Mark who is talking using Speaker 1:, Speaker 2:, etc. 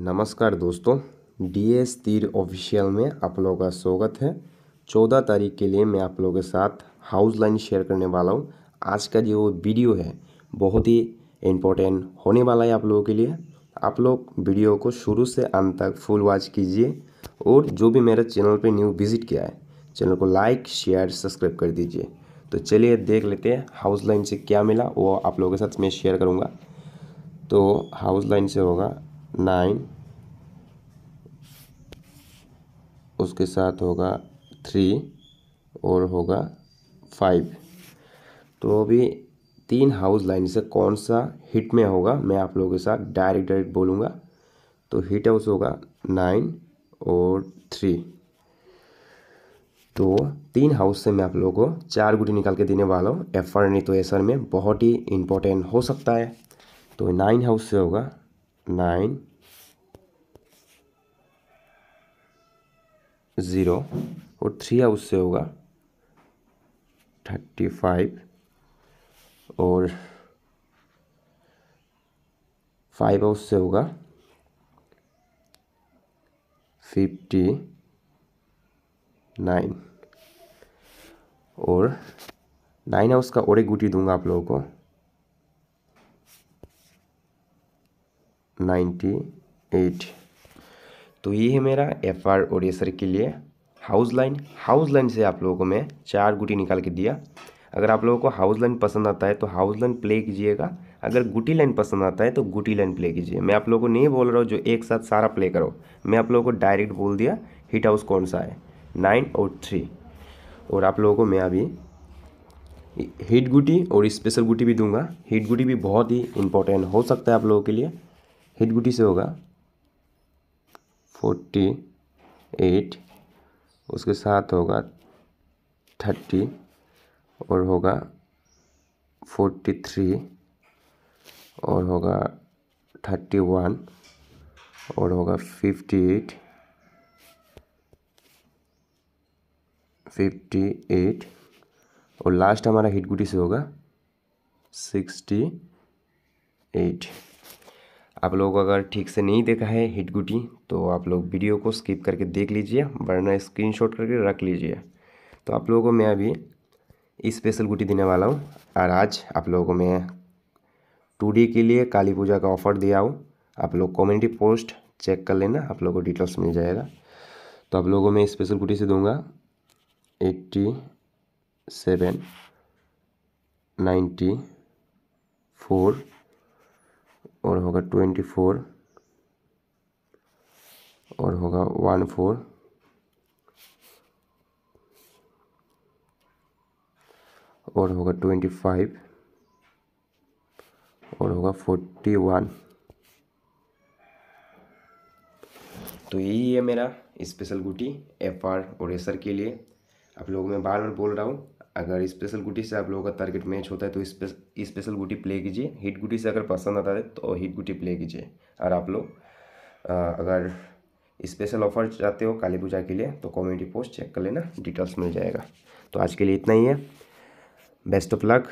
Speaker 1: नमस्कार दोस्तों D S तीर ऑफिशियल में आप लोगों का स्वागत है चौदह तारीख के लिए मैं आप लोगों के साथ हाउस लाइन शेयर करने वाला हूँ आज का जो वीडियो है बहुत ही इम्पोर्टेंट होने वाला है आप लोगों के लिए आप लोग वीडियो को शुरू से अंत तक फुल वॉच कीजिए और जो भी मेरे चैनल पे न्यू विजिट किया है चैनल को लाइक शेयर सब्सक्राइब कर दीजिए तो चलिए देख लेते हैं हाउस लाइन से क्या मिला वो आप लोगों के साथ मैं शेयर करूँगा तो हाउस लाइन से होगा नाइन उसके साथ होगा थ्री और होगा फाइव तो अभी तीन हाउस लाइन से कौन सा हिट में होगा मैं आप लोगों के साथ डायरेक्ट डायरेक्ट बोलूँगा तो हिट हाउस होगा नाइन और थ्री तो तीन हाउस से मैं आप लोगों को चार गुटी निकाल के देने वाला हूँ एफ आर नहीं तो एस में बहुत ही इम्पोर्टेंट हो सकता है तो नाइन हाउस से होगा नाइन ज़ीरो और थ्री है उससे होगा थर्टी फाइव और फाइव है उससे होगा फिफ्टी नाइन और नाइन है उसका और एक गुटी दूंगा आप लोगों को नाइन्टी एट तो ये है मेरा एफ आर और एस के लिए हाउस लाइन हाउस लाइन से आप लोगों को मैं चार गुटी निकाल के दिया अगर आप लोगों को हाउस लाइन पसंद आता है तो हाउस लाइन प्ले कीजिएगा अगर गुटी लाइन पसंद आता है तो गुटी लाइन प्ले कीजिए मैं आप लोगों को नहीं बोल रहा हूँ जो एक साथ सारा प्ले करो मैं आप लोगों को डायरेक्ट बोल दिया हिट हाउस कौन सा है नाइन और थ्री और आप लोगों को मैं अभी हिट गुटी और स्पेशल गुटी भी दूंगा हिट गुटी भी बहुत ही इंपॉर्टेंट हो सकता है आप लोगों के लिए हिट गुटी से होगा फोर्टी एट उसके साथ होगा थर्टी और होगा फोर्टी थ्री और होगा थर्टी वन और होगा फिफ्टी एट फिफ्टी एट और लास्ट हमारा हिट गुटी से होगा सिक्सटी एट आप लोग अगर ठीक से नहीं देखा है हिट गुटी तो आप लोग वीडियो को स्किप करके देख लीजिए वरना स्क्रीनशॉट करके रख लीजिए तो आप लोगों को मैं अभी स्पेशल गुटी देने वाला हूँ और आज आप लोगों को मैं टू के लिए काली पूजा का ऑफर दिया हूँ आप लोग कॉमेंटी पोस्ट चेक कर लेना आप लोगों को डिटेल्स मिल जाएगा तो आप लोगों को मैं स्पेशल गुटी से दूंगा एट्टी सेवन नाइन्टी फोर और होगा ट्वेंटी फोर और होगा वन फोर और होगा ट्वेंटी फाइव और होगा फोर्टी वन तो यही है मेरा स्पेशल गुटी एफ आर और एसर के लिए आप लोगों मैं बार बार बोल रहा हूँ अगर स्पेशल गुटी से आप लोगों का टारगेट मैच होता है तो स्पेशल स्पेशल गुटी प्ले कीजिए हिट गुटी से अगर पसंद आता है तो हिट गुटी प्ले कीजिए और आप लोग अगर स्पेशल ऑफर चाहते हो काली पूजा के लिए तो कम्युनिटी पोस्ट चेक कर लेना डिटेल्स मिल जाएगा तो आज के लिए इतना ही है बेस्ट ऑफ लक